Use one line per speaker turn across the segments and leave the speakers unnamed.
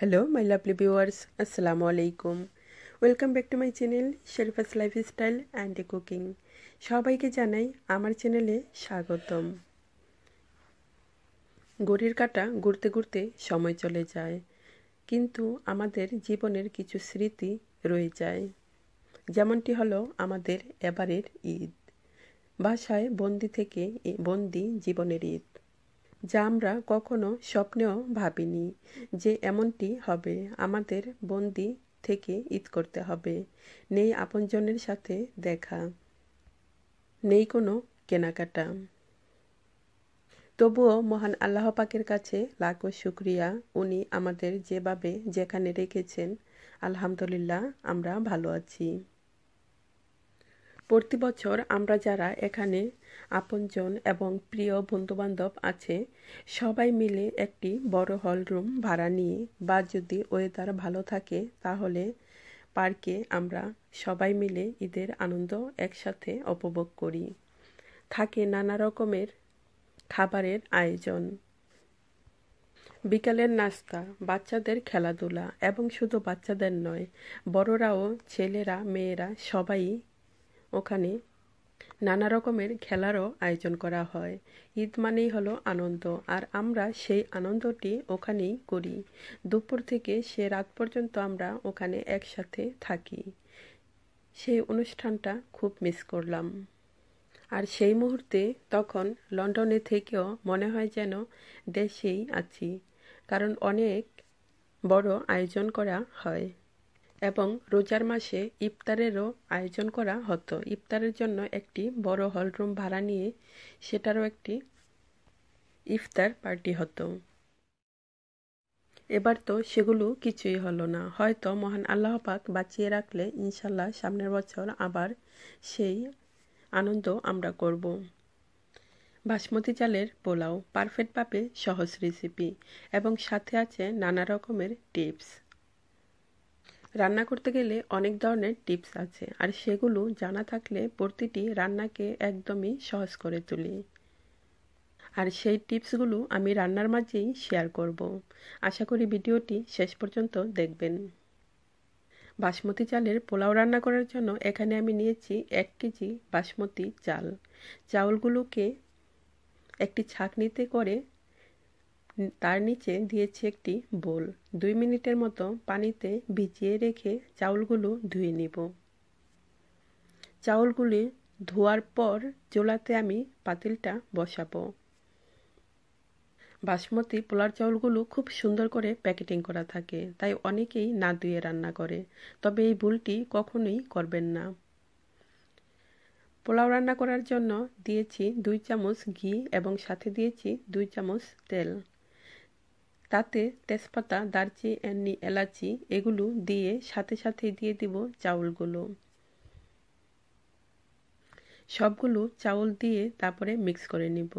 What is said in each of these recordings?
hello my lovely viewers আসসালামু আলাইকুম welcome back to my channel Sharifa's style and cooking সবাইকে জানাই আমার চ্যানেলে স্বাগতম ঘড়ির কাটা ঘুরতে ঘুরতে সময় চলে যায় কিন্তু আমাদের জীবনের কিছু স্মৃতি রয়ে যায় যেমনটি হলো আমাদের এবারের ঈদ বাসায় বন্দি থেকে বন্দি জীবনের ঈদ যা আমরা কখনো স্বপ্নেও ভাবিনি যে এমনটি হবে আমাদের বন্দি থেকে ঈদ করতে হবে নেই আপনজনের সাথে দেখা নেই কোনো কেনাকাটা তবুও মহান আল্লাহ পাকের কাছে লাখো শুক্রিয়া উনি আমাদের যেভাবে যেখানে রেখেছেন আলহামদুলিল্লাহ আমরা ভালো আছি প্রতি বছর আমরা যারা এখানে আপনজন এবং প্রিয় বন্ধুবান্ধব আছে সবাই মিলে একটি বড় হল রুম ভাড়া নিয়ে বা যদি ওয়েদার ভালো থাকে তাহলে পার্কে আমরা সবাই মিলে ঈদের আনন্দ একসাথে উপভোগ করি থাকে নানা রকমের খাবারের আয়োজন বিকালের নাস্তা বাচ্চাদের খেলাধুলা এবং শুধু বাচ্চাদের নয় বড়রাও ছেলেরা মেয়েরা সবাই ওখানে নানা রকমের খেলারও আয়োজন করা হয় ঈদ মানেই হলো আনন্দ আর আমরা সেই আনন্দটি ওখানেই করি দুপুর থেকে সে রাত পর্যন্ত আমরা ওখানে একসাথে থাকি সেই অনুষ্ঠানটা খুব মিস করলাম আর সেই মুহূর্তে তখন লন্ডনে থেকেও মনে হয় যেন দেশেই আছি কারণ অনেক বড় আয়োজন করা হয় এবং রোজার মাসে ইফতারেরও আয়োজন করা হতো ইফতারের জন্য একটি বড় হলরুম ভাড়া নিয়ে সেটারও একটি ইফতার পার্টি হতো এবার তো সেগুলো কিছুই হলো না হয়তো মহান আল্লাহ পাক বাঁচিয়ে রাখলে ইনশাল্লাহ সামনের বছর আবার সেই আনন্দ আমরা করব বাসমতি চালের পোলাও পারফেক্টভাবে সহজ রেসিপি এবং সাথে আছে নানা রকমের টিপস রান্না করতে গেলে অনেক ধরনের টিপস আছে আর সেগুলো জানা থাকলে প্রতিটি রান্নাকে একদমই সহজ করে তুলি আর সেই টিপসগুলো আমি রান্নার মাঝেই শেয়ার করব আশা করি ভিডিওটি শেষ পর্যন্ত দেখবেন বাসমতি চালের পোলাও রান্না করার জন্য এখানে আমি নিয়েছি এক কেজি বাসমতি চাল চাউলগুলোকে একটি ছাঁকনিতে করে তার নিচে দিয়েছি একটি বোল দুই মিনিটের মতো পানিতে ভিজিয়ে রেখে চাউলগুলো ধুয়ে নিব চাউলগুলি ধোয়ার পর চোলাতে আমি পাতিলটা বসাবো বাসমতি পোলার চাউলগুলো খুব সুন্দর করে প্যাকেটিং করা থাকে তাই অনেকেই না ধুয়ে রান্না করে তবে এই ভুলটি কখনোই করবেন না পোলাও রান্না করার জন্য দিয়েছি দুই চামচ ঘি এবং সাথে দিয়েছি দুই চামচ তেল তাতে তেজপাতা দারচিনি এলাচি এগুলো দিয়ে সাথে সাথে দিয়ে দিব চাউলগুলো সবগুলো চাউল দিয়ে তারপরে মিক্স করে নিব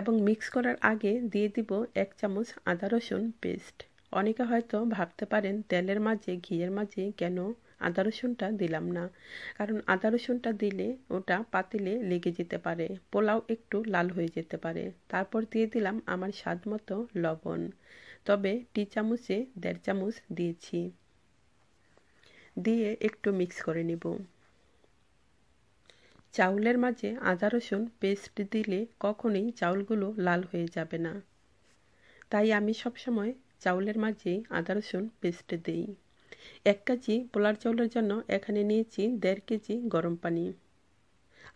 এবং মিক্স করার আগে দিয়ে দিব এক চামচ আদা রসুন পেস্ট অনেকে হয়তো ভাবতে পারেন তেলের মাঝে ঘিয়ের মাঝে কেন আদা রসুনটা দিলাম না কারণ আদা রসুনটা দিলে ওটা পাতিলে লেগে যেতে পারে পোলাও একটু লাল হয়ে যেতে পারে তারপর দিয়ে দিলাম আমার স্বাদ মতো লবণ তবে টি চামচে দেড় চামচ দিয়েছি দিয়ে একটু মিক্স করে নেব চাউলের মাঝে আদা রসুন পেস্ট দিলে কখনোই চাউলগুলো লাল হয়ে যাবে না তাই আমি সবসময় চাউলের মাঝে আদা রসুন পেস্ট দিই এক কেজি পোলার চাউলের জন্য এখানে নিয়েছি দেড় কেজি গরম পানি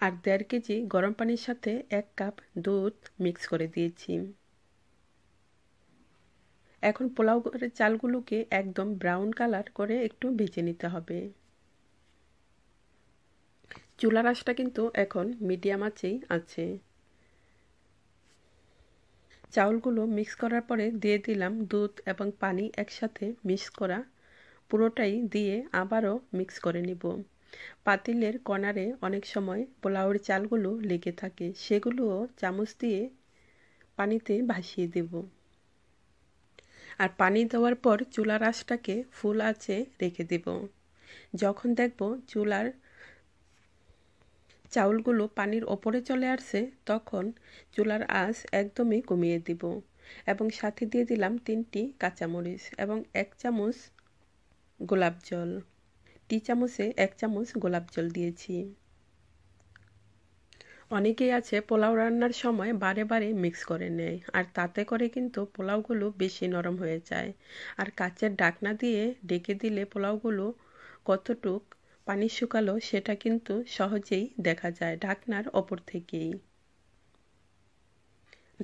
আর দেড় কেজি গরম পানির সাথে এক কাপ দুধ মিক্স করে দিয়েছি এখন পোলাও চালগুলোকে একদম ব্রাউন কালার করে একটু ভেজে নিতে হবে চুলার আঁচটা কিন্তু এখন মিডিয়াম আঁচেই আছে চাউলগুলো মিক্স করার পরে দিয়ে দিলাম দুধ এবং পানি একসাথে মিক্স করা পুরোটাই দিয়ে আবারও মিক্স করে নিব পাতিলের কনারে অনেক সময় পোলাওয়ের চালগুলো লেগে থাকে সেগুলোও চামচ দিয়ে পানিতে ভাসিয়ে দেব আর পানি দেওয়ার পর চুলার আঁশটাকে ফুল আঁচে রেখে দেব যখন দেখব চুলার চাউলগুলো পানির ওপরে চলে আসছে তখন চুলার আঁচ একদমই কমিয়ে দিব এবং সাথে দিয়ে দিলাম তিনটি কাঁচামরিচ এবং এক চামচ গোলাপ জল টি চামচে এক চামচ গোলাপ জল দিয়েছি অনেকেই আছে পোলাও রান্নার সময় বারে বারে মিক্স করে নেয় আর তাতে করে কিন্তু পোলাওগুলো বেশি নরম হয়ে যায় আর কাচের ডাকনা দিয়ে ডেকে দিলে পোলাওগুলো কতটুক পানি শুকালো সেটা কিন্তু সহজেই দেখা যায় ঢাকনার ওপর থেকেই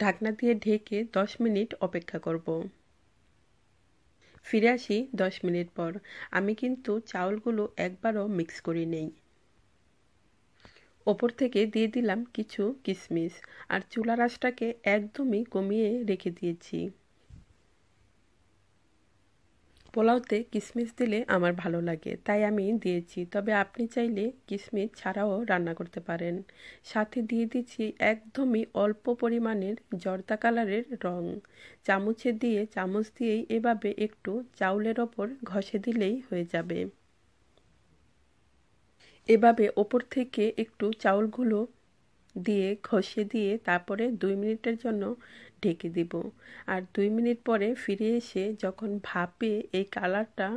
ঢাকনা দিয়ে ঢেকে দশ মিনিট অপেক্ষা করব ফিরে আসি দশ মিনিট পর আমি কিন্তু চাউলগুলো একবারও মিক্স করি নেই ওপর থেকে দিয়ে দিলাম কিছু কিশমিশ আর চুলার আঁশটাকে একদমই কমিয়ে রেখে দিয়েছি পোলাওতে কিশমিশ দিলে আমার ভালো লাগে তাই আমি দিয়েছি তবে আপনি চাইলে কিশমিশ ছাড়াও রান্না করতে পারেন সাথে দিয়ে দিচ্ছি একদমই অল্প পরিমাণের জর্দা কালারের রং চামচে দিয়ে চামচ দিয়েই এভাবে একটু চাউলের ওপর ঘষে দিলেই হয়ে যাবে এভাবে ওপর থেকে একটু চাউলগুলো দিয়ে ঘষে দিয়ে তারপরে দুই মিনিটের জন্য ঢেকে দিব আর দুই মিনিট পরে ফিরে এসে যখন ভাপে এই কালারটা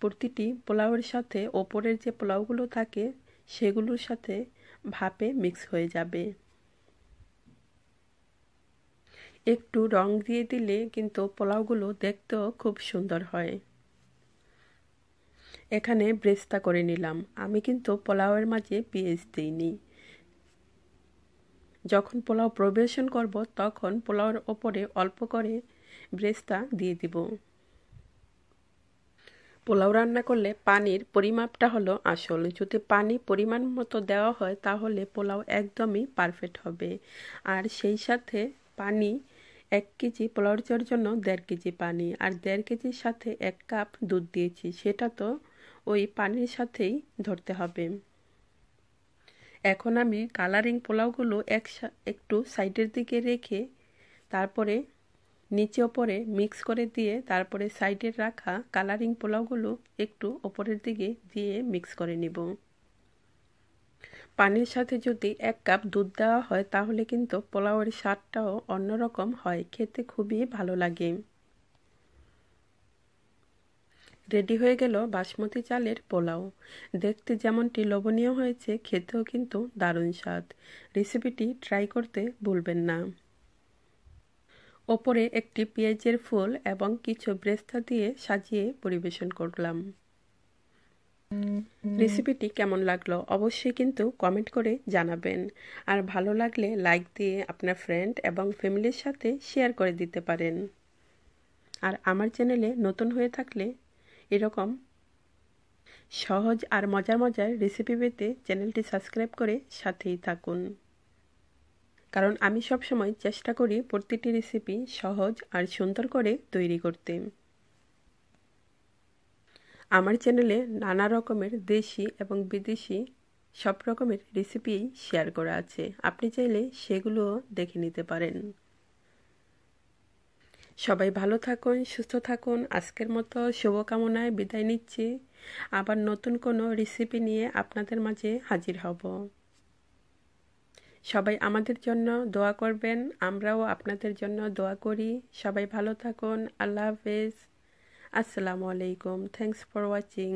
প্রতিটি পোলাওয়ের সাথে ওপরের যে পোলাওগুলো থাকে সেগুলোর সাথে ভাপে মিক্স হয়ে যাবে একটু রং দিয়ে দিলে কিন্তু পোলাওগুলো দেখতেও খুব সুন্দর হয় এখানে ব্রেস্তা করে নিলাম আমি কিন্তু পোলাওয়ের মাঝে পেঁয়াজ দিইনি যখন পোলাও প্রবেশন করব তখন পোলাওর ওপরে অল্প করে ব্রেস্তা দিয়ে দিব পোলাও রান্না করলে পানির পরিমাপটা হলো আসল যদি পানি পরিমাণ মতো দেওয়া হয় তাহলে পোলাও একদমই পারফেক্ট হবে আর সেই সাথে পানি এক কেজি পোলাওর জন্য দেড় কেজি পানি আর দেড় কেজির সাথে এক কাপ দুধ দিয়েছি সেটা তো ওই পানির সাথেই ধরতে হবে এখন আমি কালারিং পোলাওগুলো এক একটু সাইডের দিকে রেখে তারপরে নিচে ওপরে মিক্স করে দিয়ে তারপরে সাইডে রাখা কালারিং পোলাওগুলো একটু ওপরের দিকে দিয়ে মিক্স করে নিব পানির সাথে যদি এক কাপ দুধ দেওয়া হয় তাহলে কিন্তু পোলাওয়ের স্বাদটাও অন্যরকম হয় খেতে খুবই ভালো লাগে রেডি হয়ে গেল বাসমতি চালের পোলাও দেখতে যেমনটি লোভনীয় হয়েছে খেতেও কিন্তু দারুণ স্বাদ রেসিপিটি ট্রাই করতে ভুলবেন না ওপরে একটি পেঁয়াজের ফুল এবং কিছু ব্রেস্তা দিয়ে সাজিয়ে পরিবেশন করলাম রেসিপিটি কেমন লাগলো অবশ্যই কিন্তু কমেন্ট করে জানাবেন আর ভালো লাগলে লাইক দিয়ে আপনার ফ্রেন্ড এবং ফ্যামিলির সাথে শেয়ার করে দিতে পারেন আর আমার চ্যানেলে নতুন হয়ে থাকলে এরকম সহজ আর মজার মজার রেসিপি পেতে চ্যানেলটি সাবস্ক্রাইব করে সাথেই থাকুন কারণ আমি সবসময় চেষ্টা করি প্রতিটি রেসিপি সহজ আর সুন্দর করে তৈরি করতে আমার চ্যানেলে নানা রকমের দেশি এবং বিদেশি সব রকমের রেসিপি শেয়ার করা আছে আপনি চাইলে সেগুলোও দেখে নিতে পারেন সবাই ভালো থাকুন সুস্থ থাকুন আজকের মতো শুভকামনায় বিদায় নিচ্ছি আবার নতুন কোনো রেসিপি নিয়ে আপনাদের মাঝে হাজির হব সবাই আমাদের জন্য দোয়া করবেন আমরাও আপনাদের জন্য দোয়া করি সবাই ভালো থাকুন আল্লাহ হাফেজ আসসালামু আলাইকুম থ্যাংকস ফর ওয়াচিং